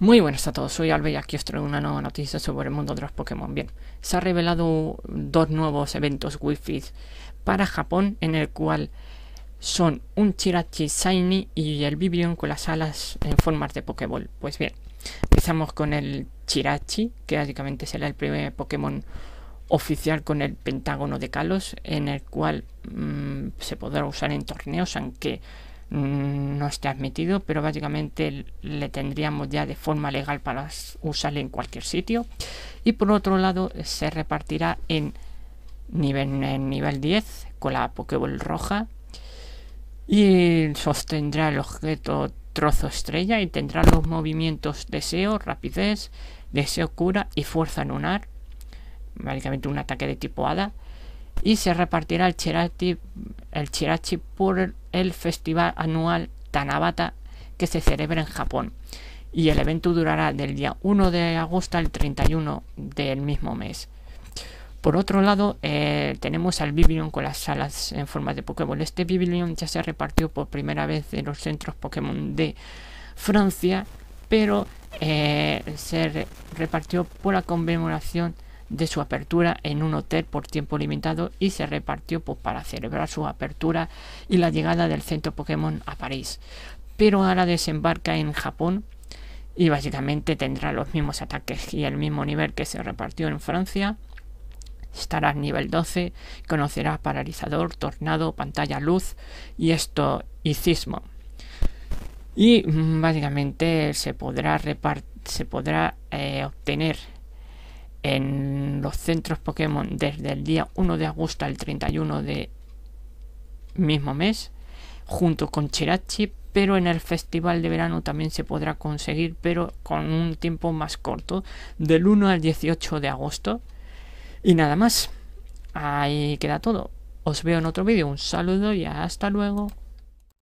Muy buenas a todos, soy Albe y aquí os traigo una nueva noticia sobre el mundo de los Pokémon. Bien, se han revelado dos nuevos eventos Wi-Fi para Japón, en el cual son un Chirachi Shiny y el Vibrion con las alas en formas de Pokéball. Pues bien, empezamos con el Chirachi, que básicamente será el primer Pokémon oficial con el Pentágono de Kalos, en el cual mm, se podrá usar en torneos, aunque Mm, no está admitido, pero básicamente le tendríamos ya de forma legal para usarle en cualquier sitio. Y por otro lado, se repartirá en nivel, nivel 10 con la Pokéball roja y sostendrá el objeto trozo estrella y tendrá los movimientos deseo, rapidez, deseo cura y fuerza lunar. Básicamente un ataque de tipo hada. Y se repartirá el el Chirachi por el el festival anual Tanabata que se celebra en Japón y el evento durará del día 1 de agosto al 31 del mismo mes. Por otro lado, eh, tenemos al Biblion con las salas en forma de Pokémon. Este Biblion ya se repartió por primera vez en los centros Pokémon de Francia, pero eh, se repartió por la conmemoración de su apertura en un hotel por tiempo limitado y se repartió pues, para celebrar su apertura y la llegada del centro Pokémon a París. Pero ahora desembarca en Japón y básicamente tendrá los mismos ataques y el mismo nivel que se repartió en Francia. estará nivel 12, Conocerá paralizador, tornado, pantalla luz y esto y sismo. Mm, y básicamente se podrá, se podrá eh, obtener en los centros Pokémon desde el día 1 de agosto al 31 de mismo mes, junto con Chirachi, pero en el festival de verano también se podrá conseguir, pero con un tiempo más corto, del 1 al 18 de agosto. Y nada más, ahí queda todo. Os veo en otro vídeo, un saludo y hasta luego.